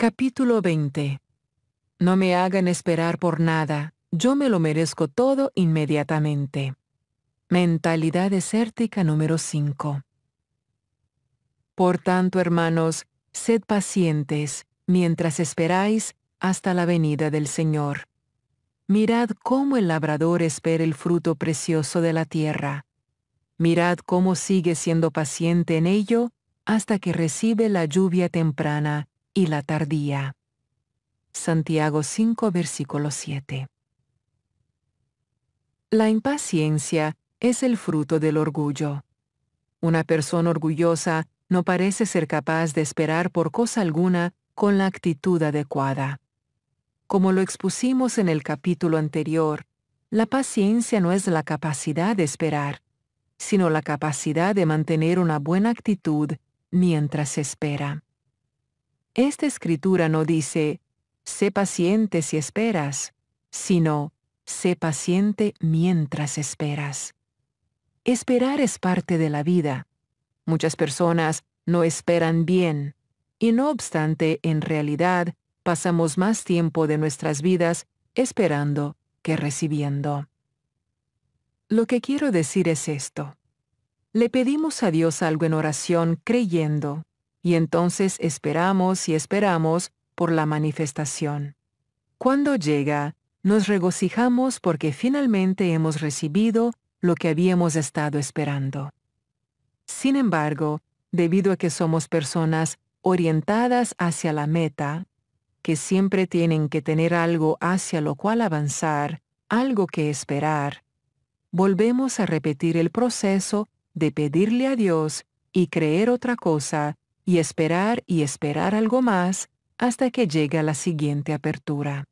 Capítulo 20 No me hagan esperar por nada, yo me lo merezco todo inmediatamente. Mentalidad Esértica número 5 Por tanto, hermanos, sed pacientes, mientras esperáis hasta la venida del Señor. Mirad cómo el labrador espera el fruto precioso de la tierra. Mirad cómo sigue siendo paciente en ello hasta que recibe la lluvia temprana y la tardía. Santiago 5 versículo 7. La impaciencia es el fruto del orgullo. Una persona orgullosa no parece ser capaz de esperar por cosa alguna con la actitud adecuada. Como lo expusimos en el capítulo anterior, la paciencia no es la capacidad de esperar, sino la capacidad de mantener una buena actitud mientras se espera. Esta escritura no dice, sé paciente si esperas, sino, sé paciente mientras esperas. Esperar es parte de la vida. Muchas personas no esperan bien, y no obstante, en realidad, pasamos más tiempo de nuestras vidas esperando que recibiendo. Lo que quiero decir es esto. Le pedimos a Dios algo en oración creyendo y entonces esperamos y esperamos por la manifestación. Cuando llega, nos regocijamos porque finalmente hemos recibido lo que habíamos estado esperando. Sin embargo, debido a que somos personas orientadas hacia la meta, que siempre tienen que tener algo hacia lo cual avanzar, algo que esperar, volvemos a repetir el proceso de pedirle a Dios y creer otra cosa y esperar y esperar algo más hasta que llega la siguiente apertura.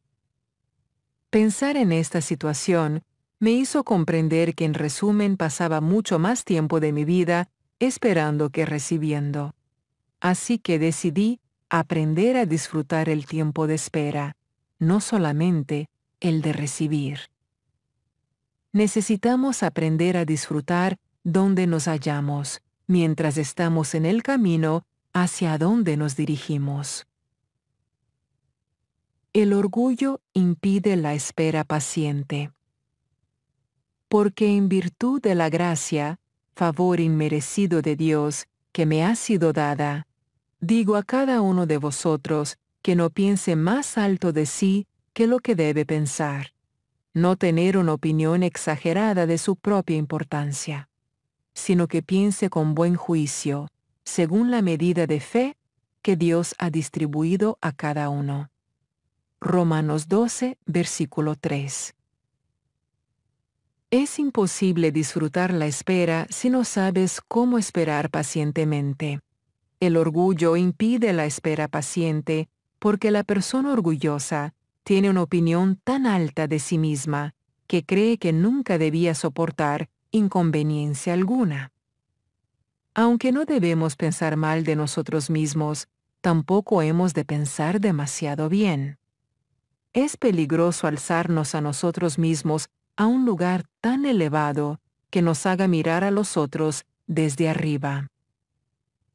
Pensar en esta situación me hizo comprender que en resumen pasaba mucho más tiempo de mi vida esperando que recibiendo. Así que decidí aprender a disfrutar el tiempo de espera, no solamente el de recibir. Necesitamos aprender a disfrutar donde nos hallamos, mientras estamos en el camino hacia dónde nos dirigimos. El orgullo impide la espera paciente. Porque en virtud de la gracia, favor inmerecido de Dios, que me ha sido dada, digo a cada uno de vosotros que no piense más alto de sí que lo que debe pensar, no tener una opinión exagerada de su propia importancia, sino que piense con buen juicio, según la medida de fe que Dios ha distribuido a cada uno. Romanos 12, versículo 3. Es imposible disfrutar la espera si no sabes cómo esperar pacientemente. El orgullo impide la espera paciente porque la persona orgullosa tiene una opinión tan alta de sí misma que cree que nunca debía soportar inconveniencia alguna. Aunque no debemos pensar mal de nosotros mismos, tampoco hemos de pensar demasiado bien. Es peligroso alzarnos a nosotros mismos a un lugar tan elevado que nos haga mirar a los otros desde arriba.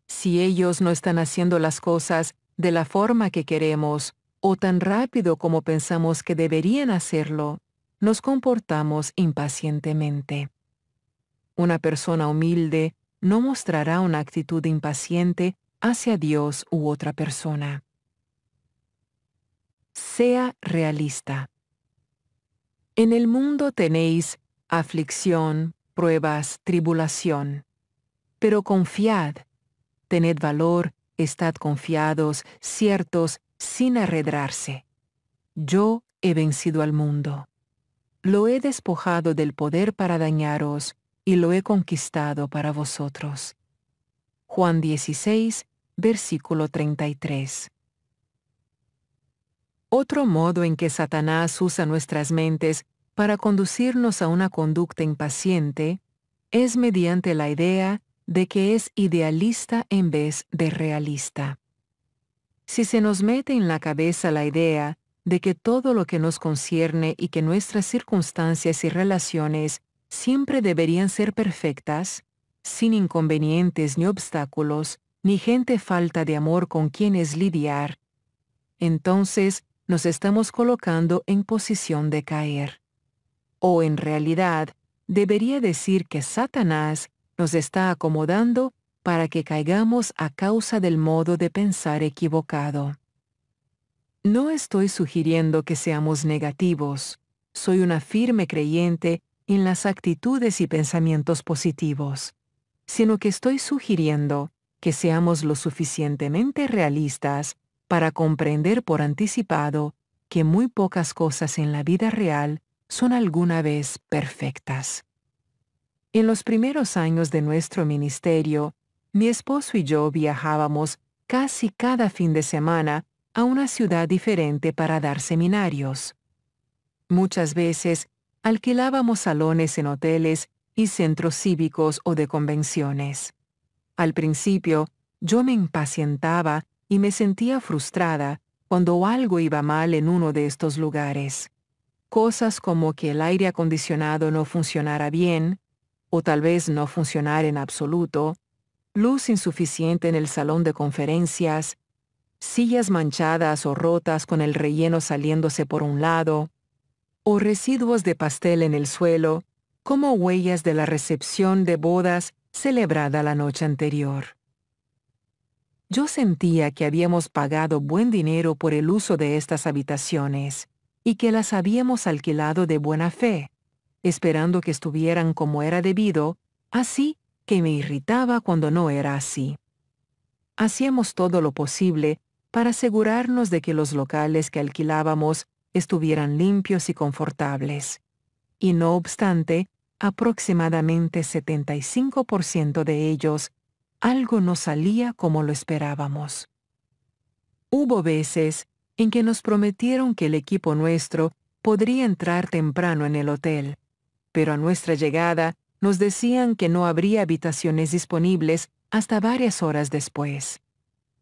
Si ellos no están haciendo las cosas de la forma que queremos o tan rápido como pensamos que deberían hacerlo, nos comportamos impacientemente. Una persona humilde no mostrará una actitud impaciente hacia Dios u otra persona. Sea realista. En el mundo tenéis aflicción, pruebas, tribulación. Pero confiad, tened valor, estad confiados, ciertos, sin arredrarse. Yo he vencido al mundo. Lo he despojado del poder para dañaros, y lo he conquistado para vosotros. Juan 16, versículo 33. Otro modo en que Satanás usa nuestras mentes para conducirnos a una conducta impaciente es mediante la idea de que es idealista en vez de realista. Si se nos mete en la cabeza la idea de que todo lo que nos concierne y que nuestras circunstancias y relaciones siempre deberían ser perfectas, sin inconvenientes ni obstáculos, ni gente falta de amor con quienes lidiar. Entonces, nos estamos colocando en posición de caer. O en realidad, debería decir que Satanás nos está acomodando para que caigamos a causa del modo de pensar equivocado. No estoy sugiriendo que seamos negativos, soy una firme creyente en las actitudes y pensamientos positivos, sino que estoy sugiriendo que seamos lo suficientemente realistas para comprender por anticipado que muy pocas cosas en la vida real son alguna vez perfectas. En los primeros años de nuestro ministerio, mi esposo y yo viajábamos casi cada fin de semana a una ciudad diferente para dar seminarios. Muchas veces alquilábamos salones en hoteles y centros cívicos o de convenciones. Al principio, yo me impacientaba y me sentía frustrada cuando algo iba mal en uno de estos lugares. Cosas como que el aire acondicionado no funcionara bien, o tal vez no funcionara en absoluto, luz insuficiente en el salón de conferencias, sillas manchadas o rotas con el relleno saliéndose por un lado, o residuos de pastel en el suelo, como huellas de la recepción de bodas celebrada la noche anterior. Yo sentía que habíamos pagado buen dinero por el uso de estas habitaciones y que las habíamos alquilado de buena fe, esperando que estuvieran como era debido, así que me irritaba cuando no era así. Hacíamos todo lo posible para asegurarnos de que los locales que alquilábamos estuvieran limpios y confortables. Y no obstante, aproximadamente 75% de ellos, algo no salía como lo esperábamos. Hubo veces en que nos prometieron que el equipo nuestro podría entrar temprano en el hotel, pero a nuestra llegada nos decían que no habría habitaciones disponibles hasta varias horas después.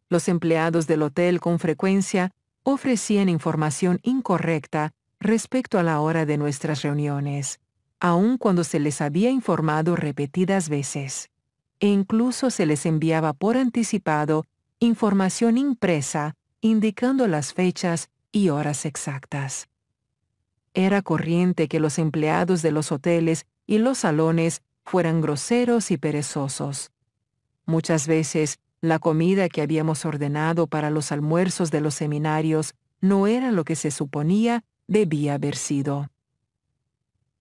Los empleados del hotel con frecuencia ofrecían información incorrecta respecto a la hora de nuestras reuniones, aun cuando se les había informado repetidas veces. E incluso se les enviaba por anticipado información impresa indicando las fechas y horas exactas. Era corriente que los empleados de los hoteles y los salones fueran groseros y perezosos. Muchas veces la comida que habíamos ordenado para los almuerzos de los seminarios no era lo que se suponía debía haber sido.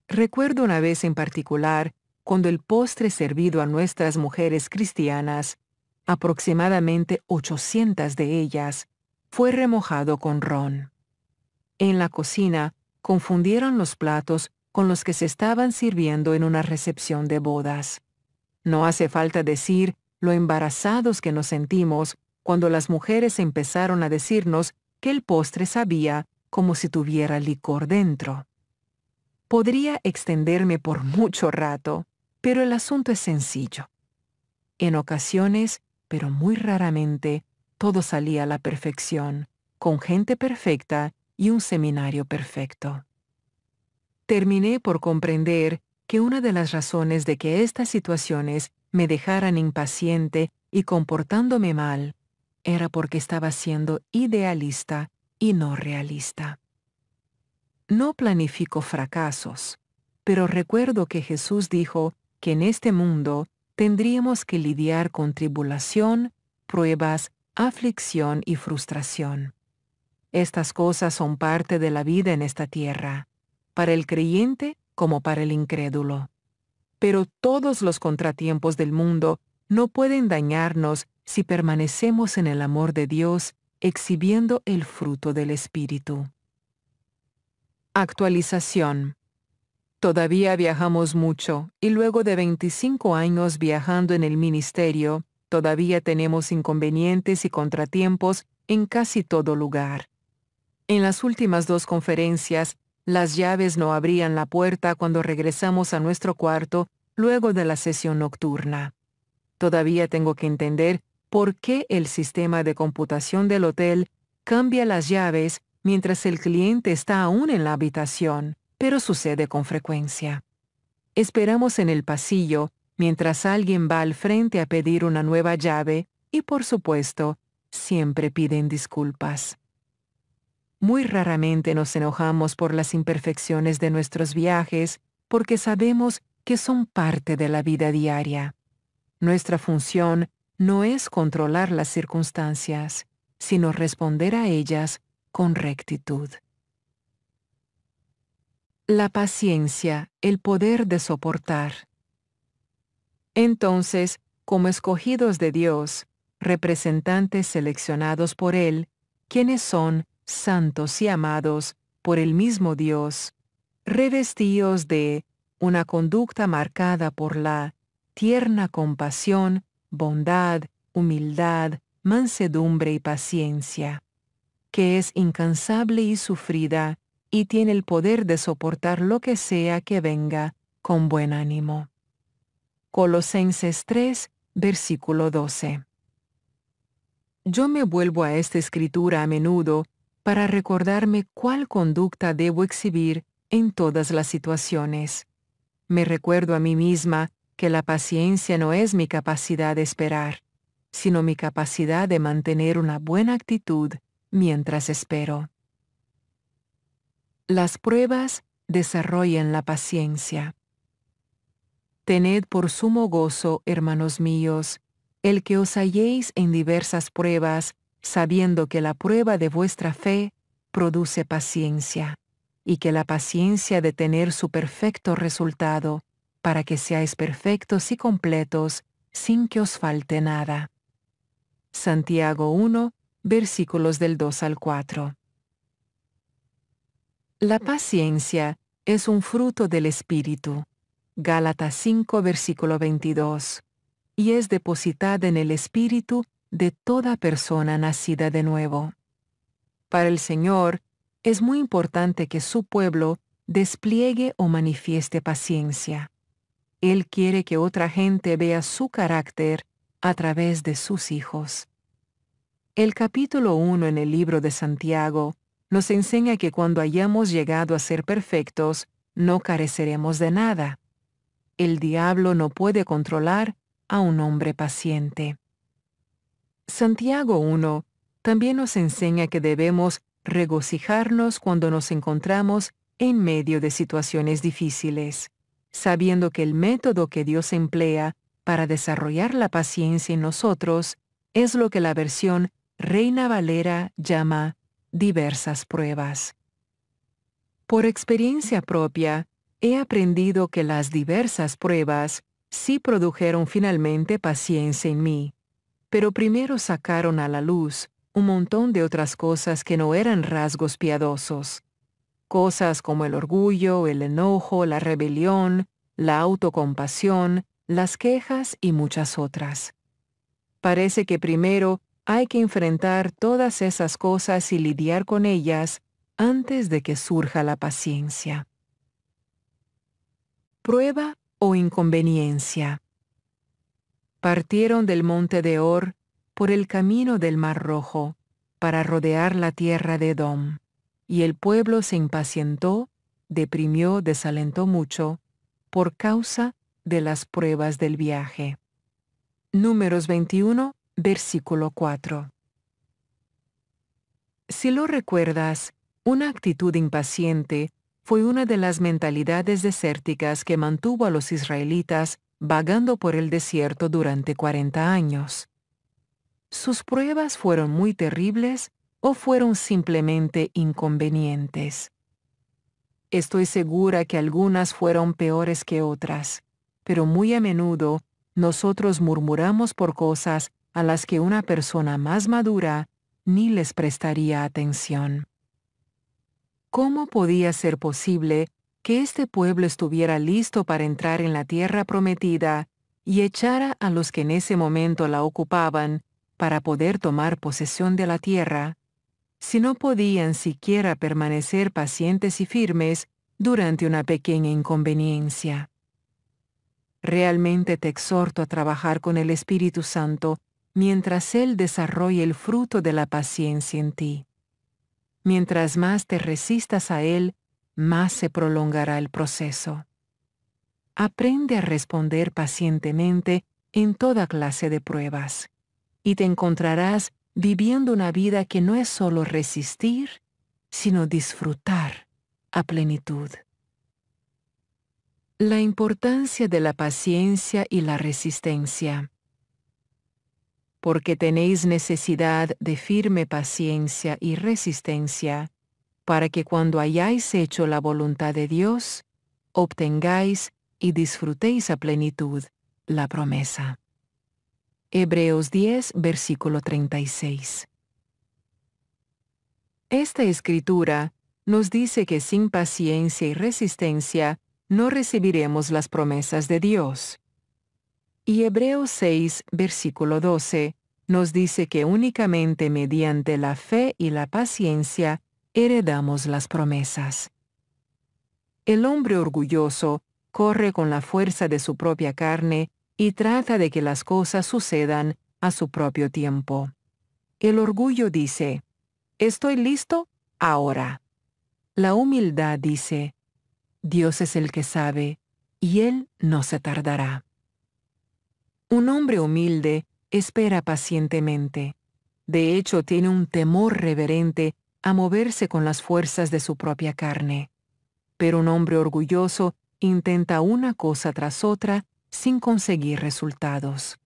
Recuerdo una vez en particular cuando el postre servido a nuestras mujeres cristianas, aproximadamente 800 de ellas, fue remojado con ron. En la cocina confundieron los platos con los que se estaban sirviendo en una recepción de bodas. No hace falta decir lo embarazados que nos sentimos cuando las mujeres empezaron a decirnos que el postre sabía como si tuviera licor dentro. Podría extenderme por mucho rato, pero el asunto es sencillo. En ocasiones, pero muy raramente, todo salía a la perfección, con gente perfecta y un seminario perfecto. Terminé por comprender que una de las razones de que estas situaciones me dejaran impaciente y comportándome mal, era porque estaba siendo idealista y no realista. No planifico fracasos, pero recuerdo que Jesús dijo que en este mundo tendríamos que lidiar con tribulación, pruebas, aflicción y frustración. Estas cosas son parte de la vida en esta tierra, para el creyente como para el incrédulo pero todos los contratiempos del mundo no pueden dañarnos si permanecemos en el amor de Dios, exhibiendo el fruto del Espíritu. Actualización. Todavía viajamos mucho, y luego de 25 años viajando en el ministerio, todavía tenemos inconvenientes y contratiempos en casi todo lugar. En las últimas dos conferencias las llaves no abrían la puerta cuando regresamos a nuestro cuarto luego de la sesión nocturna. Todavía tengo que entender por qué el sistema de computación del hotel cambia las llaves mientras el cliente está aún en la habitación, pero sucede con frecuencia. Esperamos en el pasillo mientras alguien va al frente a pedir una nueva llave y por supuesto, siempre piden disculpas. Muy raramente nos enojamos por las imperfecciones de nuestros viajes, porque sabemos que son parte de la vida diaria. Nuestra función no es controlar las circunstancias, sino responder a ellas con rectitud. La paciencia, el poder de soportar. Entonces, como escogidos de Dios, representantes seleccionados por Él, ¿quiénes son santos y amados, por el mismo Dios. Revestíos de una conducta marcada por la tierna compasión, bondad, humildad, mansedumbre y paciencia, que es incansable y sufrida, y tiene el poder de soportar lo que sea que venga, con buen ánimo. Colosenses 3, versículo 12. Yo me vuelvo a esta escritura a menudo para recordarme cuál conducta debo exhibir en todas las situaciones. Me recuerdo a mí misma que la paciencia no es mi capacidad de esperar, sino mi capacidad de mantener una buena actitud mientras espero. Las pruebas desarrollan la paciencia. Tened por sumo gozo, hermanos míos, el que os halléis en diversas pruebas, sabiendo que la prueba de vuestra fe produce paciencia, y que la paciencia de tener su perfecto resultado, para que seáis perfectos y completos, sin que os falte nada. Santiago 1, versículos del 2 al 4. La paciencia es un fruto del Espíritu. Gálatas 5, versículo 22. Y es depositada en el Espíritu de toda persona nacida de nuevo. Para el Señor, es muy importante que su pueblo despliegue o manifieste paciencia. Él quiere que otra gente vea su carácter a través de sus hijos. El capítulo 1 en el libro de Santiago nos enseña que cuando hayamos llegado a ser perfectos, no careceremos de nada. El diablo no puede controlar a un hombre paciente. Santiago 1 también nos enseña que debemos regocijarnos cuando nos encontramos en medio de situaciones difíciles, sabiendo que el método que Dios emplea para desarrollar la paciencia en nosotros es lo que la versión Reina Valera llama diversas pruebas. Por experiencia propia, he aprendido que las diversas pruebas sí produjeron finalmente paciencia en mí. Pero primero sacaron a la luz un montón de otras cosas que no eran rasgos piadosos. Cosas como el orgullo, el enojo, la rebelión, la autocompasión, las quejas y muchas otras. Parece que primero hay que enfrentar todas esas cosas y lidiar con ellas antes de que surja la paciencia. Prueba o inconveniencia partieron del monte de Or por el camino del Mar Rojo para rodear la tierra de Edom. Y el pueblo se impacientó, deprimió, desalentó mucho, por causa de las pruebas del viaje. Números 21, versículo 4. Si lo recuerdas, una actitud impaciente fue una de las mentalidades desérticas que mantuvo a los israelitas vagando por el desierto durante 40 años. Sus pruebas fueron muy terribles o fueron simplemente inconvenientes. Estoy segura que algunas fueron peores que otras, pero muy a menudo nosotros murmuramos por cosas a las que una persona más madura ni les prestaría atención. ¿Cómo podía ser posible que este pueblo estuviera listo para entrar en la tierra prometida, y echara a los que en ese momento la ocupaban, para poder tomar posesión de la tierra, si no podían siquiera permanecer pacientes y firmes durante una pequeña inconveniencia. Realmente te exhorto a trabajar con el Espíritu Santo mientras Él desarrolle el fruto de la paciencia en ti. Mientras más te resistas a Él, más se prolongará el proceso. Aprende a responder pacientemente en toda clase de pruebas y te encontrarás viviendo una vida que no es solo resistir, sino disfrutar a plenitud. La importancia de la paciencia y la resistencia. Porque tenéis necesidad de firme paciencia y resistencia, para que cuando hayáis hecho la voluntad de Dios, obtengáis y disfrutéis a plenitud la promesa. Hebreos 10, versículo 36. Esta escritura nos dice que sin paciencia y resistencia no recibiremos las promesas de Dios. Y Hebreos 6, versículo 12, nos dice que únicamente mediante la fe y la paciencia heredamos las promesas. El hombre orgulloso corre con la fuerza de su propia carne y trata de que las cosas sucedan a su propio tiempo. El orgullo dice, estoy listo ahora. La humildad dice, Dios es el que sabe, y Él no se tardará. Un hombre humilde espera pacientemente. De hecho, tiene un temor reverente a moverse con las fuerzas de su propia carne. Pero un hombre orgulloso intenta una cosa tras otra sin conseguir resultados.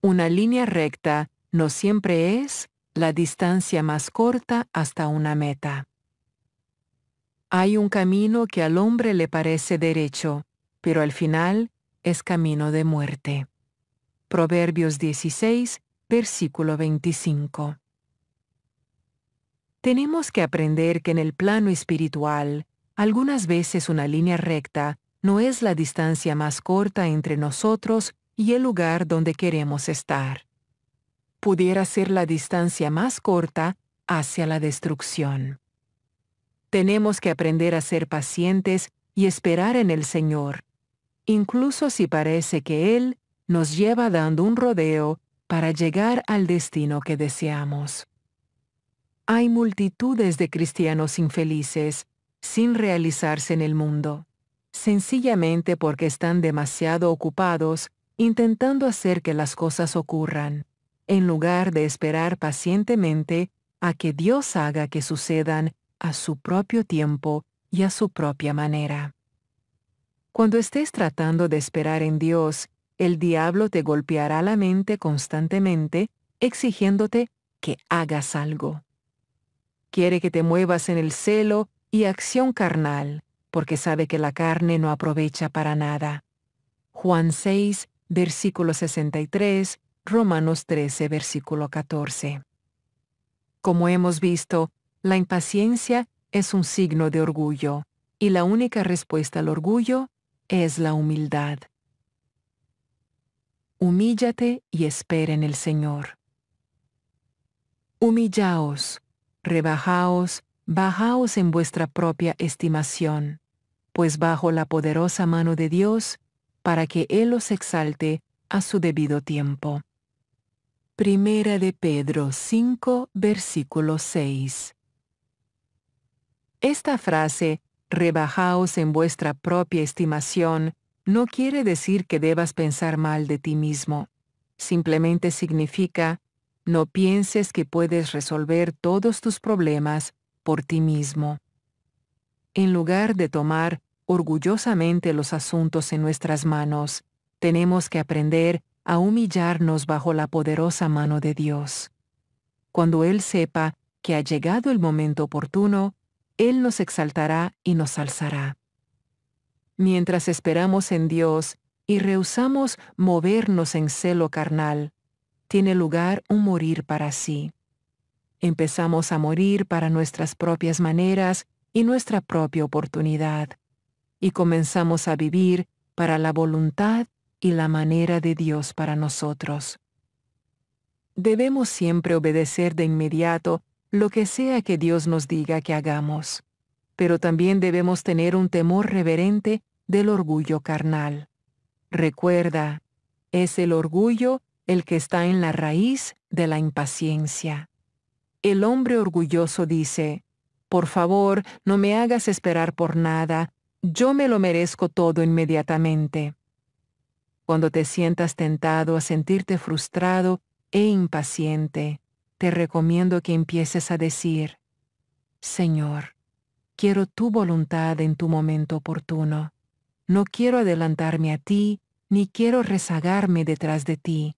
Una línea recta no siempre es la distancia más corta hasta una meta. Hay un camino que al hombre le parece derecho, pero al final es camino de muerte. Proverbios 16, versículo 25. Tenemos que aprender que en el plano espiritual, algunas veces una línea recta no es la distancia más corta entre nosotros y el lugar donde queremos estar. Pudiera ser la distancia más corta hacia la destrucción. Tenemos que aprender a ser pacientes y esperar en el Señor, incluso si parece que Él nos lleva dando un rodeo para llegar al destino que deseamos. Hay multitudes de cristianos infelices, sin realizarse en el mundo, sencillamente porque están demasiado ocupados intentando hacer que las cosas ocurran, en lugar de esperar pacientemente a que Dios haga que sucedan a su propio tiempo y a su propia manera. Cuando estés tratando de esperar en Dios, el diablo te golpeará la mente constantemente exigiéndote que hagas algo quiere que te muevas en el celo y acción carnal, porque sabe que la carne no aprovecha para nada. Juan 6, versículo 63, Romanos 13, versículo 14. Como hemos visto, la impaciencia es un signo de orgullo, y la única respuesta al orgullo es la humildad. Humíllate y espera en el Señor. Humillaos, rebajaos, bajaos en vuestra propia estimación, pues bajo la poderosa mano de Dios, para que Él os exalte a su debido tiempo. Primera de Pedro 5, versículo 6. Esta frase, rebajaos en vuestra propia estimación, no quiere decir que debas pensar mal de ti mismo. Simplemente significa, no pienses que puedes resolver todos tus problemas por ti mismo. En lugar de tomar orgullosamente los asuntos en nuestras manos, tenemos que aprender a humillarnos bajo la poderosa mano de Dios. Cuando Él sepa que ha llegado el momento oportuno, Él nos exaltará y nos alzará. Mientras esperamos en Dios y rehusamos movernos en celo carnal, tiene lugar un morir para sí. Empezamos a morir para nuestras propias maneras y nuestra propia oportunidad, y comenzamos a vivir para la voluntad y la manera de Dios para nosotros. Debemos siempre obedecer de inmediato lo que sea que Dios nos diga que hagamos, pero también debemos tener un temor reverente del orgullo carnal. Recuerda, es el orgullo el que está en la raíz de la impaciencia. El hombre orgulloso dice, Por favor, no me hagas esperar por nada, yo me lo merezco todo inmediatamente. Cuando te sientas tentado a sentirte frustrado e impaciente, te recomiendo que empieces a decir, Señor, quiero tu voluntad en tu momento oportuno. No quiero adelantarme a ti, ni quiero rezagarme detrás de ti.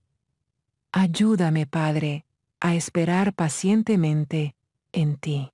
Ayúdame, Padre, a esperar pacientemente en ti.